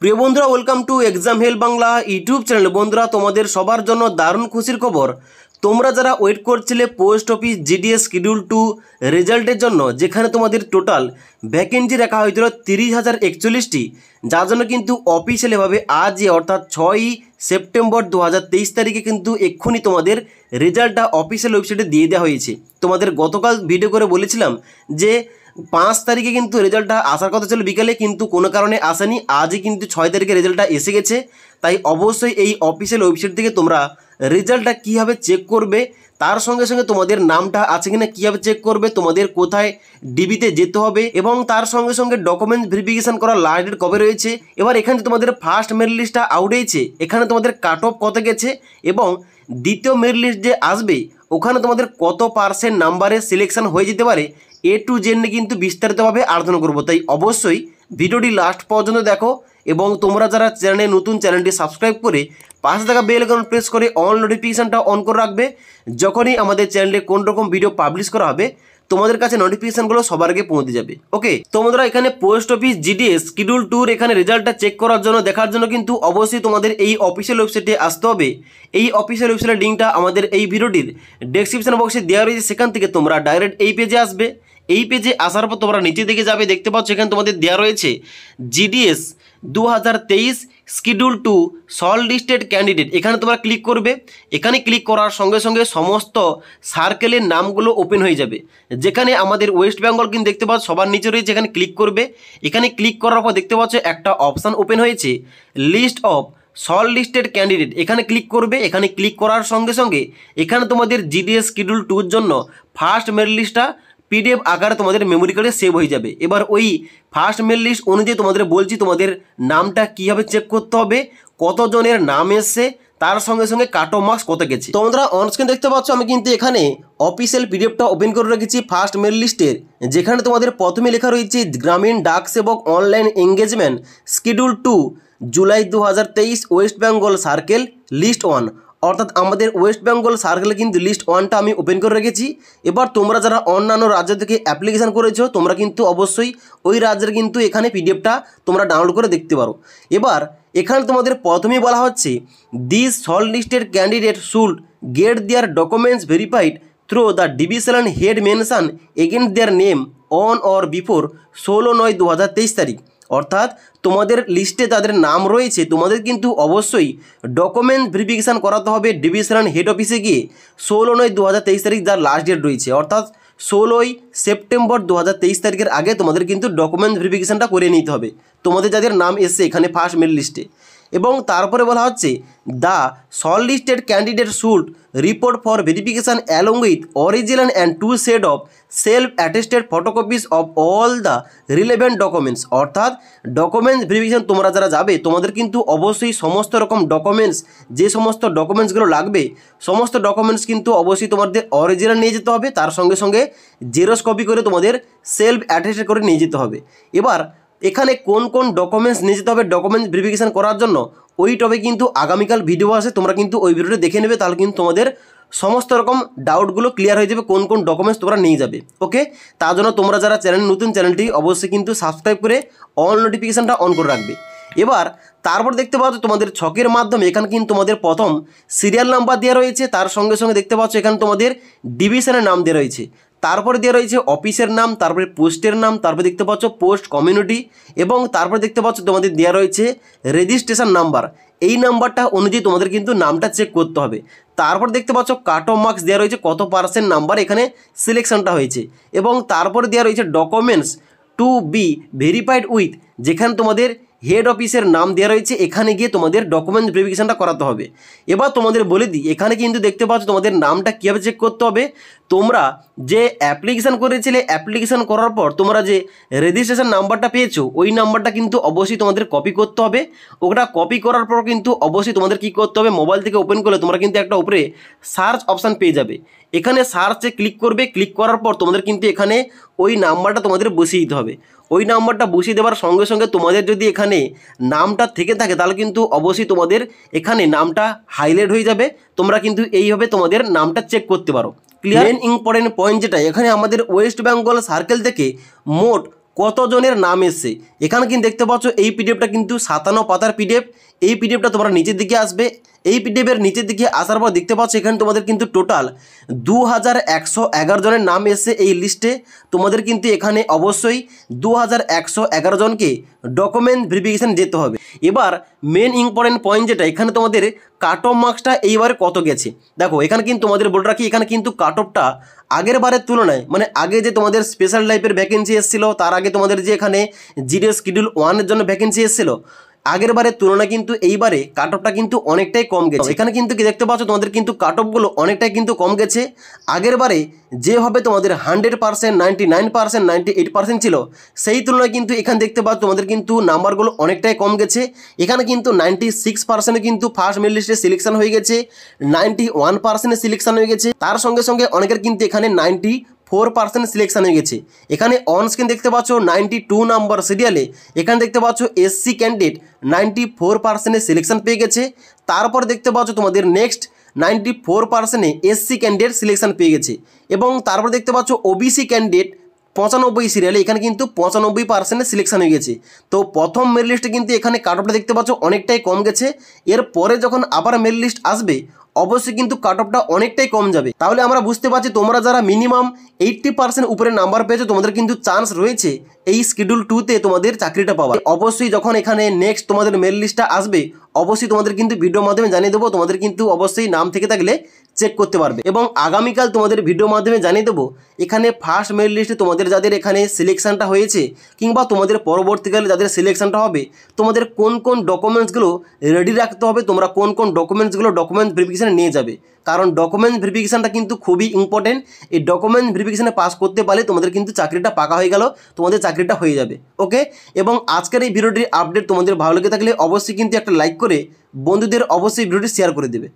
প্রিয় বন্ধুরা welcome to exam help Bangla YouTube channel বন্ধুরা তোমাদের সবার জন্য দারুণ খুশির খবর তোমরা যারা ওয়েট করছিলে post office GDS schedule two রেজাল্টের জন্য যেখানে তোমাদের টোটাল ভ্যাকেন্সি রাখা হয়েছিল তিরিশ হাজার একচল্লিশটি যার জন্য কিন্তু অফিসিয়ালিভাবে আজ অর্থাৎ ছয়ই সেপ্টেম্বর দু তারিখে কিন্তু এক্ষুনি তোমাদের রেজাল্টটা অফিসিয়াল ওয়েবসাইটে দিয়ে দেওয়া হয়েছে তোমাদের গতকাল ভিডিও করে বলেছিলাম যে পাঁচ তারিখে কিন্তু রেজাল্টটা আসার কথা ছিল বিকালে কিন্তু কোনো কারণে আসেনি আজই কিন্তু ছয় তারিখে রেজাল্টটা এসে গেছে তাই অবশ্যই এই অফিসিয়াল ওয়েবসাইট থেকে তোমরা রেজাল্টটা কীভাবে চেক করবে তার সঙ্গে সঙ্গে তোমাদের নামটা আছে কিনা কীভাবে চেক করবে তোমাদের কোথায় ডিবিতে যেতে হবে এবং তার সঙ্গে সঙ্গে ডকুমেন্ট ভেরিফিকেশান করা লাস্ট ডেট কবে রয়েছে এবার এখানে তোমাদের ফার্স্ট মেরিট লিস্টটা আউট হয়েছে এখানে তোমাদের কাট অফ কত গেছে এবং দ্বিতীয় মেরিট লিস্ট যে আসবে ওখানে তোমাদের কত পার্সেন্ট নাম্বারে সিলেকশন হয়ে যেতে পারে এ টু জেনে কিন্তু বিস্তারিতভাবে আলোচনা করবো তাই অবশ্যই ভিডিওটি লাস্ট পর্যন্ত দেখো এবং তোমরা যারা চ্যানেলে নতুন চ্যানেলটি সাবস্ক্রাইব করে পাশে থাকা বেল আইকন প্রেস করে অন নোটিফিকেশানটা অন করে রাখবে যখনই আমাদের চ্যানেলে কোন রকম ভিডিও পাবলিশ করা হবে তোমাদের কাছে নোটিফিকেশানগুলো সবার আগে পৌঁছে যাবে ওকে তোমরা এখানে post office GDS schedule two এখানে রেজাল্টটা চেক করার জন্য দেখার জন্য কিন্তু অবশ্যই তোমাদের এই অফিসিয়াল ওয়েবসাইটে আসতে হবে এই অফিসিয়াল ওয়েবসাইটের লিঙ্কটা আমাদের এই ভিডিওটির ডেসক্রিপশন বক্সে দেওয়া রয়েছে সেখান থেকে তোমরা ডাইরেক্ট এই পেজে আসবে এই পেজে আসার পর তোমরা নিচে দিকে যাবে দেখতে পাচ্ছ এখানে তোমাদের দেওয়া রয়েছে জিডিএস দু হাজার তেইশ schedule two short listed candidate এখানে তোমরা ক্লিক করবে এখানে ক্লিক করার সঙ্গে সঙ্গে সমস্ত সার্কেলের নামগুলো ওপেন হয়ে যাবে যেখানে আমাদের ওয়েস্ট বেঙ্গল কিন্তু দেখতে পাচ্ছ সবার নিচে রয়েছে এখানে ক্লিক করবে এখানে ক্লিক করার পর দেখতে পাচ্ছ একটা অপশান ওপেন হয়েছে list of short listed candidate এখানে ক্লিক করবে এখানে ক্লিক করার সঙ্গে সঙ্গে এখানে তোমাদের জিডিএস শিডিউল টুর জন্য ফার্স্ট মেরিট লিস্টটা পিডিএফ আকারে তোমাদের মেমোরি কার্ডে সেভ হয়ে যাবে এবার ওই ফার্স্ট মেল লিস্ট অনুযায়ী তোমাদের বলছি তোমাদের নামটা কীভাবে চেক করতে হবে কতজনের নাম এসছে তার সঙ্গে সঙ্গে কাটো মার্কস কত গেছে তোমরা অনস্ক্রিন দেখতে পাচ্ছ আমি কিন্তু এখানে অফিসিয়াল পিডিএফটা ওপেন করে রেখেছি ফার্স্ট মেল লিস্টের যেখানে তোমাদের প্রথমে লেখা রয়েছে গ্রামীণ ডাক সেবক online engagement schedule two July দু West Bengal circle list one অর্থাৎ আমাদের ওয়েস্ট বেঙ্গল সার্কেলে কিন্তু লিস্ট ওয়ানটা আমি ওপেন করে রেখেছি এবার তোমরা যারা অন্যান্য রাজ্য থেকে অ্যাপ্লিকেশান করেছো তোমরা কিন্তু অবশ্যই ওই রাজ্যের কিন্তু এখানে পিডিএফটা তোমরা ডাউনলোড করে দেখতে পারো এবার এখানে তোমাদের প্রথমেই বলা হচ্ছে this short listed candidate should get their documents verified through the division head mention against their name on or before ষোলো নয় দু তারিখ অর্থাৎ তোমাদের লিস্টে তাদের নাম রয়েছে তোমাদের কিন্তু অবশ্যই ডকুমেন্ট ভেরিফিকেশান করাতে হবে ডিভিশনাল হেড অফিসে গিয়ে ষোলো নয় দু হাজার তেইশ তারিখ যার লাস্ট ডেট রয়েছে অর্থাৎ ষোলোই সেপ্টেম্বর দু হাজার তেইশ তারিখের আগে তোমাদের কিন্তু ডকুমেন্ট ভেরিফিকেশানটা করে নিতে হবে তোমাদের যাদের নাম এসছে এখানে ফার্স্ট মেল লিস্টে এবং তারপরে বলা হচ্ছে the short candidate should report for verification along with original and two set of self attested photocopies of all the relevant documents অর্থাৎ ডকুমেন্টস ভেরিফিকেশান তোমরা যারা যাবে তোমাদের কিন্তু অবশ্যই সমস্ত রকম ডকুমেন্টস যে সমস্ত ডকুমেন্টসগুলো লাগবে সমস্ত ডকুমেন্টস কিন্তু অবশ্যই তোমাদের অরিজিনাল নিয়ে যেতে হবে তার সঙ্গে সঙ্গে জেরক্স কপি করে তোমাদের সেলফ অ্যাটেস্টেড করে নিয়ে যেতে হবে এবার এখানে কোন কোন ডকুমেন্টস নিয়ে যেতে হবে ডকুমেন্টস ভেরিফিকেশান করার জন্য ওই টপে কিন্তু আগামীকাল ভিডিও আসে তোমরা কিন্তু ওই ভিডিওটা দেখে নেবে তাহলে কিন্তু তোমাদের সমস্ত রকম ডাউটগুলো ক্লিয়ার হয়ে যাবে কোন কোন ডকুমেন্টস তোমরা নিয়ে যাবে ওকে তার জন্য তোমরা যারা চ্যানেল নতুন চ্যানেলটি অবশ্যই কিন্তু সাবস্ক্রাইব করে অল নোটিফিকেশানটা অন করে রাখবে এবার তারপর দেখতে পাচ্ছ তোমাদের ছকের মাধ্যমে এখানে কিন্তু তোমাদের প্রথম সিরিয়াল নাম্বার দেওয়া রয়েছে তার সঙ্গে সঙ্গে দেখতে পাচ্ছ এখানে তোমাদের ডিভিশনের নাম দেওয়া রয়েছে তারপরে দেওয়া রয়েছে অফিসের নাম তারপরে পোস্টের নাম তারপরে দেখতে পাচ্ছ পোস্ট কমিউনিটি এবং তারপরে দেখতে পাচ্ছ তোমাদের দেওয়া রয়েছে রেজিস্ট্রেশন নাম্বার এই নাম্বারটা অনুযায়ী তোমাদের কিন্তু নামটা চেক করতে হবে তারপর দেখতে পাচ্ছ কাট অফ মার্কস দেওয়া রয়েছে কত পার্সেন্ট নাম্বার এখানে সিলেকশনটা হয়েছে এবং তারপরে দেওয়া রয়েছে documents to be verified with যেখানে তোমাদের হেড অফিসের নাম দেওয়া রয়েছে এখানে গিয়ে তোমাদের ডকুমেন্ট ভেরিফিকেশানটা করাতে হবে এবার তোমাদের বলে দিই এখানে কিন্তু দেখতে পাচ্ছ তোমাদের নামটা কীভাবে চেক করতে হবে তোমরা যে অ্যাপ্লিকেশান করেছিলে অ্যাপ্লিকেশান করার পর তোমরা যে রেজিস্ট্রেশন নাম্বারটা পেয়েছো ওই নাম্বারটা কিন্তু অবশ্যই তোমাদের কপি করতে হবে ওটা কপি করার পর কিন্তু অবশ্যই তোমাদের কি করতে হবে মোবাইল থেকে ওপেন করলে তোমরা কিন্তু একটা উপরে সার্চ অপশান পেয়ে যাবে এখানে সার্চে ক্লিক করবে ক্লিক করার পর তোমাদের কিন্তু এখানে ওই নাম্বারটা তোমাদের বসিয়ে দিতে হবে ওই নাম্বারটা বসিয়ে দেওয়ার সঙ্গে সঙ্গে তোমাদের যদি এখানে নামটা থেকে থাকে তাহলে কিন্তু অবশ্যই তোমাদের এখানে নামটা হাইলাইট হয়ে যাবে তোমরা কিন্তু এইভাবে তোমাদের নামটা চেক করতে পারো ক্লিয়ার ইম্পর্টেন্ট পয়েন্ট যেটা এখানে আমাদের ওয়েস্ট বেঙ্গল সার্কেল থেকে মোট কতজনের নাম এসছে এখানে কিন্তু দেখতে পাচ্ছ এই পিডিএফটা কিন্তু সাতান্ন পাতার পিডিএফ এই পিডিএফটা তোমরা নিচের দিকে আসবে এই পিডিএফের নিচের দিকে আসার পর দেখতে পাচ্ছ এখানে তোমাদের কিন্তু টোটাল দু হাজার একশো এগারো জনের নাম এসে এই লিস্টে তোমাদের কিন্তু এখানে অবশ্যই দু হাজার একশো এগারো জনকে ডকুমেন্ট ভেরিফিকেশান যেতে হবে এবার মেন ইম্পর্টেন্ট পয়েন্ট যেটা এখানে তোমাদের কাট অফ মার্কসটা এইবারে কত গেছে দেখো এখানে কিন্তু তোমাদের বলে রাখি এখানে কিন্তু কাট অফটা আগের বারের তুলনায় মানে আগে যে তোমাদের স্পেশাল টাইপের ভ্যাকেন্সি এসেছিলো তার আগে তোমাদের যে এখানে জিডিএস স্কিডিউল ওয়ানের জন্য ভ্যাকেন্সি এসেছিলো আগের বারের তুলনা কিন্তু এইবারে কাট অফটা কিন্তু অনেকটাই কম গেছে এখানে কিন্তু কি দেখতে পাচ্ছ তোমাদের কিন্তু কাট অফগুলো অনেকটাই কিন্তু কম গেছে আগের বারে যেভাবে তোমাদের hundred percent ninety nine percent ninety eight percent ছিল সেই তুলনায় কিন্তু এখানে দেখতে পাচ্ছ তোমাদের কিন্তু নাম্বারগুলো অনেকটাই কম গেছে এখানে কিন্তু নাইনটি সিক্স পার্সেন্টে কিন্তু ফার্স্ট মেরিট লিস্টে সিলেকশন হয়ে গেছে নাইনটি ওয়ান পারসেন্টে সিলেকশন হয়ে গেছে তার সঙ্গে সঙ্গে অনেকের কিন্তু এখানে নাইনটি ফোর পার্সেন্ট সিলেকশান হয়ে গেছে এখানে অন স্ক্রিন দেখতে পাচ্ছ নাইনটি টু নাম্বার সিরিয়ালে এখানে দেখতে পাচ্ছ এসসি ক্যান্ডিডেট নাইনটি ফোর পার্সেন্টের সিলেকশান পেয়ে গেছে তারপর দেখতে পাচ্ছ তোমাদের নেক্সট নাইনটি ফোর পার্সেন্টে এসসি ক্যান্ডিডেট সিলেকশান পেয়ে গেছে এবং তারপর দেখতে পাচ্ছ ওবিসি ক্যান্ডিডেট পঁচানব্বই সিরিয়ালে এখানে কিন্তু পঁচানব্বই পার্সেন্টের সিলেকশান হয়ে গেছে তো প্রথম মেরিট লিস্টে কিন্তু এখানে কাট অফটা দেখতে পাচ্ছ অনেকটাই কম গেছে এরপরে যখন আবার মেরিট লিস্ট আসবে অবশ্যই কিন্তু কাট অফটা অনেকটাই কম যাবে তাহলে আমরা বুঝতে পারছি তোমরা যারা মিনিমাম এইট্টি পার্সেন্ট উপরে নাম্বার পেয়েছো তোমাদের কিন্তু চান্স রয়েছে এই শিডিউল টুতে তোমাদের চাকরিটা পাওয়া অবশ্যই যখন এখানে নেক্সট তোমাদের মেল লিস্টটা আসবে অবশ্যই তোমাদের কিন্তু ভিডিওর মাধ্যমে জানিয়ে দেবো তোমাদের কিন্তু অবশ্যই নাম থেকে থাকলে চেক করতে পারবে এবং আগামীকাল তোমাদের ভিডিও মাধ্যমে জানিয়ে দেবো এখানে ফার্স্ট মেরিট লিস্টে তোমাদের যাদের এখানে সিলেকশানটা হয়েছে কিংবা তোমাদের পরবর্তীকালে যাদের সিলেকশানটা হবে তোমাদের কোন কোন ডকুমেন্টসগুলো রেডি রাখতে হবে তোমরা কোন কোন ডকুমেন্টসগুলো ডকুমেন্টস ভেরিফিকেশানে নিয়ে যাবে কারণ ডকুমেন্টস ভেরিফিকেশানটা কিন্তু খুবই ইম্পর্টেন্ট এই ডকুমেন্ট ভেরিফিকেশানে পাস করতে পারলে তোমাদের কিন্তু চাকরিটা পাকা হয়ে গেল তোমাদের চাকরিটা হয়ে যাবে ওকে এবং আজকের এই ভিডিওটির আপডেট তোমাদের ভালো লেগে থাকলে অবশ্যই কিন্তু একটা লাইক করে বন্ধুদের অবশ্যই ভিডিওটি শেয়ার করে দেবে